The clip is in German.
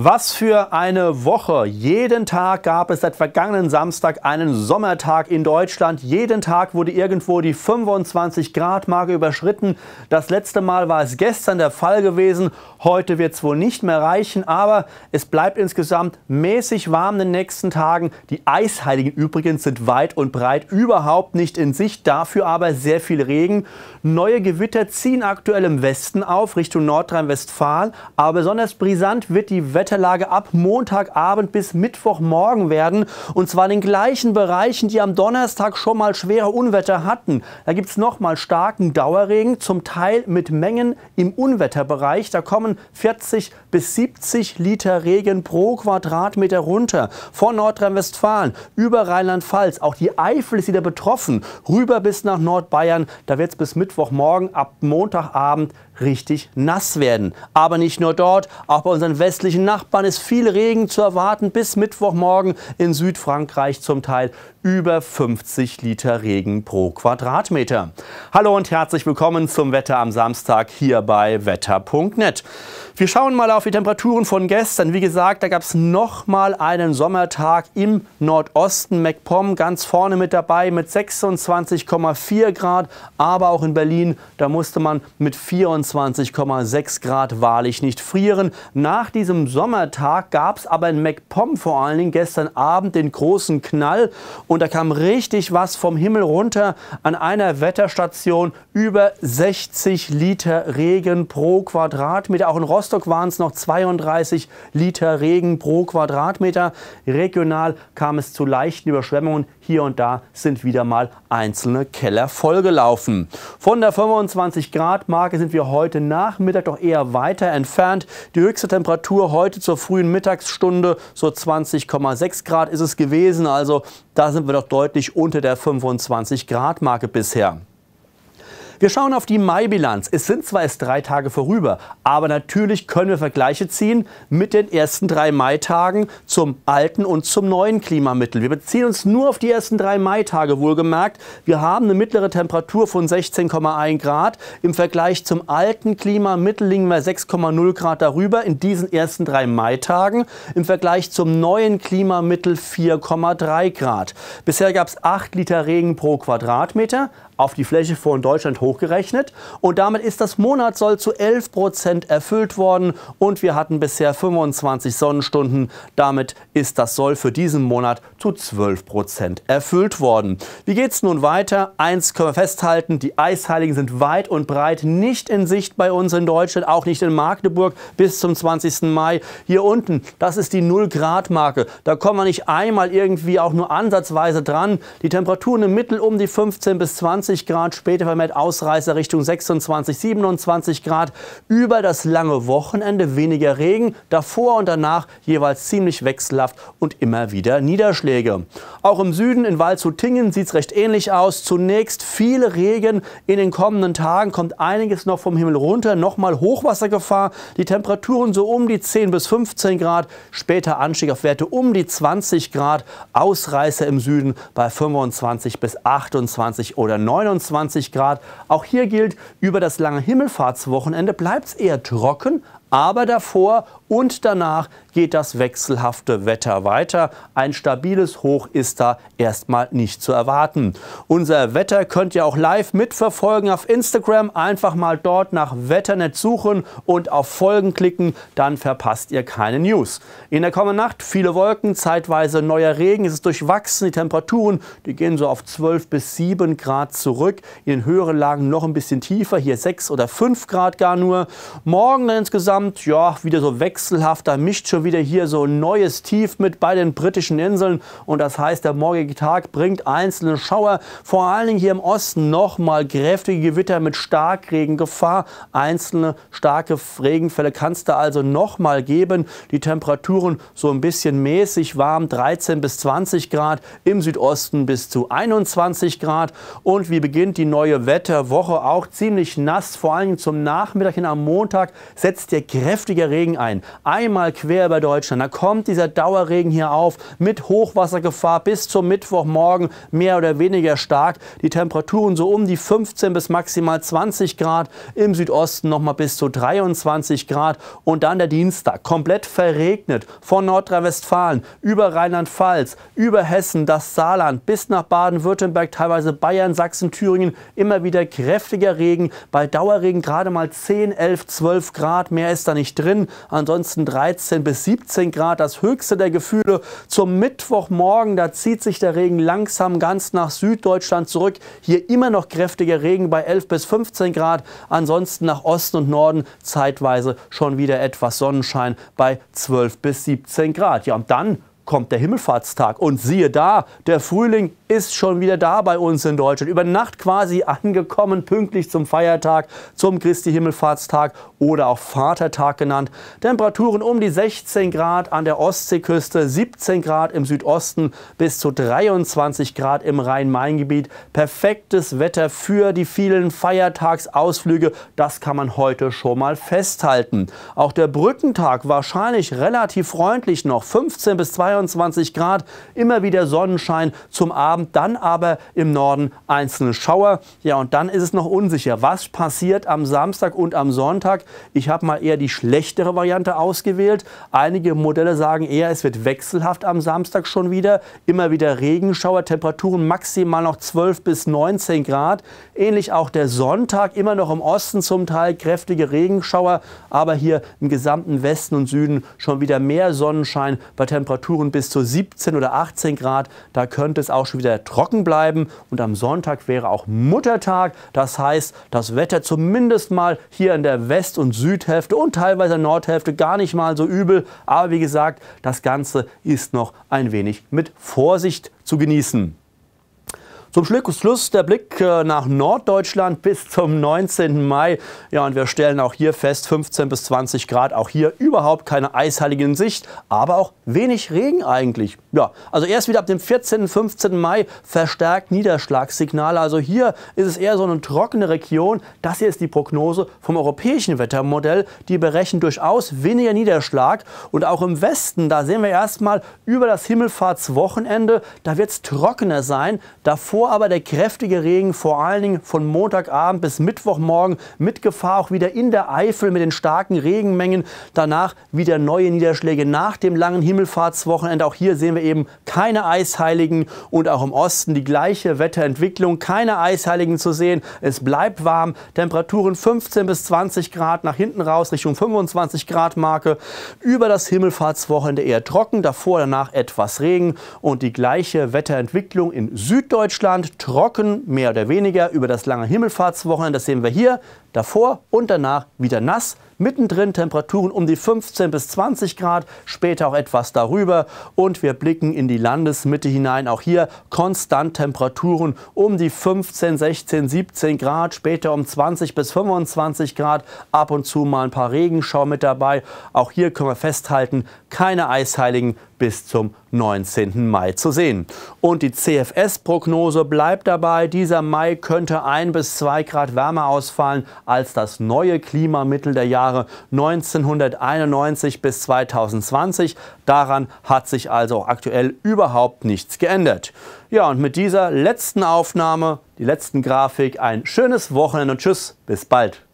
Was für eine Woche. Jeden Tag gab es seit vergangenen Samstag einen Sommertag in Deutschland. Jeden Tag wurde irgendwo die 25 Grad Marke überschritten. Das letzte Mal war es gestern der Fall gewesen. Heute wird es wohl nicht mehr reichen, aber es bleibt insgesamt mäßig warm in den nächsten Tagen. Die Eisheiligen übrigens sind weit und breit überhaupt nicht in Sicht, dafür aber sehr viel Regen. Neue Gewitter ziehen aktuell im Westen auf, Richtung Nordrhein-Westfalen, aber besonders brisant wird die Wetter Wetterlage ab Montagabend bis Mittwochmorgen werden. Und zwar in den gleichen Bereichen, die am Donnerstag schon mal schwere Unwetter hatten. Da gibt es nochmal starken Dauerregen, zum Teil mit Mengen im Unwetterbereich. Da kommen 40 bis 70 Liter Regen pro Quadratmeter runter. Von Nordrhein-Westfalen über Rheinland-Pfalz. Auch die Eifel ist wieder betroffen. Rüber bis nach Nordbayern. Da wird es bis Mittwochmorgen ab Montagabend richtig nass werden. Aber nicht nur dort, auch bei unseren westlichen Nachbarn ist viel Regen zu erwarten. Bis Mittwochmorgen in Südfrankreich zum Teil über 50 Liter Regen pro Quadratmeter. Hallo und herzlich willkommen zum Wetter am Samstag hier bei wetter.net. Wir schauen mal auf die Temperaturen von gestern. Wie gesagt, da gab es nochmal einen Sommertag im Nordosten. MacPom ganz vorne mit dabei mit 26,4 Grad, aber auch in Berlin, da musste man mit 24 29,6 Grad wahrlich nicht frieren. Nach diesem Sommertag gab es aber in MacPom vor allen Dingen gestern Abend den großen Knall und da kam richtig was vom Himmel runter an einer Wetterstation über 60 Liter Regen pro Quadratmeter. Auch in Rostock waren es noch 32 Liter Regen pro Quadratmeter. Regional kam es zu leichten Überschwemmungen hier und da sind wieder mal einzelne Keller vollgelaufen. Von der 25 Grad Marke sind wir heute Nachmittag doch eher weiter entfernt. Die höchste Temperatur heute zur frühen Mittagsstunde so 20,6 Grad ist es gewesen. Also da sind wir doch deutlich unter der 25 Grad Marke bisher. Wir schauen auf die Mai-Bilanz. Es sind zwar erst drei Tage vorüber, aber natürlich können wir Vergleiche ziehen mit den ersten drei Maitagen zum alten und zum neuen Klimamittel. Wir beziehen uns nur auf die ersten drei Maitage, wohlgemerkt. Wir haben eine mittlere Temperatur von 16,1 Grad. Im Vergleich zum alten Klimamittel liegen wir 6,0 Grad darüber in diesen ersten drei Maitagen. Im Vergleich zum neuen Klimamittel 4,3 Grad. Bisher gab es 8 Liter Regen pro Quadratmeter auf die Fläche von Deutschland hochgerechnet. Und damit ist das Monatssoll zu 11 Prozent erfüllt worden und wir hatten bisher 25 Sonnenstunden. Damit ist das Soll für diesen Monat zu 12 Prozent erfüllt worden. Wie geht es nun weiter? Eins können wir festhalten, die Eisheiligen sind weit und breit nicht in Sicht bei uns in Deutschland, auch nicht in Magdeburg bis zum 20. Mai. Hier unten, das ist die 0-Grad-Marke. Da kommen wir nicht einmal irgendwie auch nur ansatzweise dran. Die Temperaturen im Mittel um die 15 bis 20 20 Grad, später vermehrt Ausreißer Richtung 26, 27 Grad. Über das lange Wochenende weniger Regen, davor und danach jeweils ziemlich wechselhaft und immer wieder Niederschläge. Auch im Süden in Waldshut-Tingen sieht es recht ähnlich aus. Zunächst viel Regen. In den kommenden Tagen kommt einiges noch vom Himmel runter. Nochmal Hochwassergefahr. Die Temperaturen so um die 10 bis 15 Grad. Später Anstieg auf Werte um die 20 Grad. Ausreißer im Süden bei 25 bis 28 oder 29. 29 Grad. Auch hier gilt, über das lange Himmelfahrtswochenende bleibt es eher trocken, aber davor und danach geht das wechselhafte Wetter weiter. Ein stabiles Hoch ist da erstmal nicht zu erwarten. Unser Wetter könnt ihr auch live mitverfolgen auf Instagram. Einfach mal dort nach Wetternet suchen und auf Folgen klicken, dann verpasst ihr keine News. In der kommenden Nacht viele Wolken, zeitweise neuer Regen. Es ist durchwachsen, die Temperaturen, die gehen so auf 12 bis 7 Grad zurück. In höheren Lagen noch ein bisschen tiefer, hier 6 oder 5 Grad gar nur. Morgen dann insgesamt insgesamt ja wieder so wechselhaft. Da mischt schon wieder hier so ein neues Tief mit bei den britischen Inseln. Und das heißt, der morgige Tag bringt einzelne Schauer. Vor allen Dingen hier im Osten nochmal kräftige Gewitter mit Starkregengefahr. Einzelne starke Regenfälle kann es da also nochmal geben. Die Temperaturen so ein bisschen mäßig warm, 13 bis 20 Grad, im Südosten bis zu 21 Grad. Und wie beginnt die neue Wetterwoche? Auch ziemlich nass, vor allem zum Nachmittag hin am Montag setzt der kräftiger Regen ein. Einmal quer über Deutschland. Da kommt dieser Dauerregen hier auf mit Hochwassergefahr bis zum Mittwochmorgen mehr oder weniger stark. Die Temperaturen so um die 15 bis maximal 20 Grad. Im Südosten nochmal bis zu 23 Grad. Und dann der Dienstag komplett verregnet von Nordrhein-Westfalen über Rheinland-Pfalz, über Hessen, das Saarland bis nach Baden-Württemberg, teilweise Bayern, Sachsen, Thüringen. Immer wieder kräftiger Regen. Bei Dauerregen gerade mal 10, 11, 12 Grad. Mehr ist da nicht drin. Ansonsten 13 bis 17 Grad, das höchste der Gefühle. Zum Mittwochmorgen, da zieht sich der Regen langsam ganz nach Süddeutschland zurück. Hier immer noch kräftiger Regen bei 11 bis 15 Grad. Ansonsten nach Osten und Norden zeitweise schon wieder etwas Sonnenschein bei 12 bis 17 Grad. Ja, und dann kommt der Himmelfahrtstag. Und siehe da, der Frühling ist schon wieder da bei uns in Deutschland. Über Nacht quasi angekommen, pünktlich zum Feiertag, zum Christi Himmelfahrtstag oder auch Vatertag genannt. Temperaturen um die 16 Grad an der Ostseeküste, 17 Grad im Südosten bis zu 23 Grad im Rhein-Main-Gebiet. Perfektes Wetter für die vielen Feiertagsausflüge. Das kann man heute schon mal festhalten. Auch der Brückentag wahrscheinlich relativ freundlich noch. 15 bis 22 22 Grad, immer wieder Sonnenschein zum Abend, dann aber im Norden einzelne Schauer. Ja, und dann ist es noch unsicher, was passiert am Samstag und am Sonntag. Ich habe mal eher die schlechtere Variante ausgewählt. Einige Modelle sagen eher, es wird wechselhaft am Samstag schon wieder. Immer wieder Regenschauer, Temperaturen maximal noch 12 bis 19 Grad. Ähnlich auch der Sonntag, immer noch im Osten zum Teil kräftige Regenschauer, aber hier im gesamten Westen und Süden schon wieder mehr Sonnenschein bei Temperaturen kommen bis zu 17 oder 18 Grad. Da könnte es auch schon wieder trocken bleiben. Und am Sonntag wäre auch Muttertag. Das heißt, das Wetter zumindest mal hier in der West- und Südhälfte und teilweise Nordhälfte gar nicht mal so übel. Aber wie gesagt, das Ganze ist noch ein wenig mit Vorsicht zu genießen. Zum Schluss der Blick äh, nach Norddeutschland bis zum 19. Mai. Ja, und wir stellen auch hier fest, 15 bis 20 Grad, auch hier überhaupt keine Eishallige Sicht, aber auch wenig Regen eigentlich. Ja, also erst wieder ab dem 14. 15. Mai verstärkt Niederschlagssignale. Also hier ist es eher so eine trockene Region. Das hier ist die Prognose vom europäischen Wettermodell. Die berechnen durchaus weniger Niederschlag. Und auch im Westen, da sehen wir erstmal über das Himmelfahrtswochenende, da wird es trockener sein. Davor Davor aber der kräftige Regen, vor allen Dingen von Montagabend bis Mittwochmorgen, mit Gefahr auch wieder in der Eifel mit den starken Regenmengen. Danach wieder neue Niederschläge nach dem langen Himmelfahrtswochenende. Auch hier sehen wir eben keine Eisheiligen und auch im Osten die gleiche Wetterentwicklung. Keine Eisheiligen zu sehen. Es bleibt warm. Temperaturen 15 bis 20 Grad nach hinten raus Richtung 25 Grad Marke. Über das Himmelfahrtswochenende eher trocken. Davor, danach etwas Regen und die gleiche Wetterentwicklung in Süddeutschland. Deutschland trocken, mehr oder weniger, über das lange Himmelfahrtswochenende. Das sehen wir hier, davor und danach wieder nass. Mittendrin Temperaturen um die 15 bis 20 Grad, später auch etwas darüber. Und wir blicken in die Landesmitte hinein. Auch hier konstant Temperaturen um die 15, 16, 17 Grad, später um 20 bis 25 Grad. Ab und zu mal ein paar Regenschau mit dabei. Auch hier können wir festhalten, keine Eisheiligen bis zum 19. Mai zu sehen. Und die CFS-Prognose bleibt dabei. Dieser Mai könnte ein bis zwei Grad wärmer ausfallen als das neue Klimamittel der Jahre. Jahre 1991 bis 2020. Daran hat sich also aktuell überhaupt nichts geändert. Ja, und mit dieser letzten Aufnahme, die letzten Grafik, ein schönes Wochenende und tschüss, bis bald.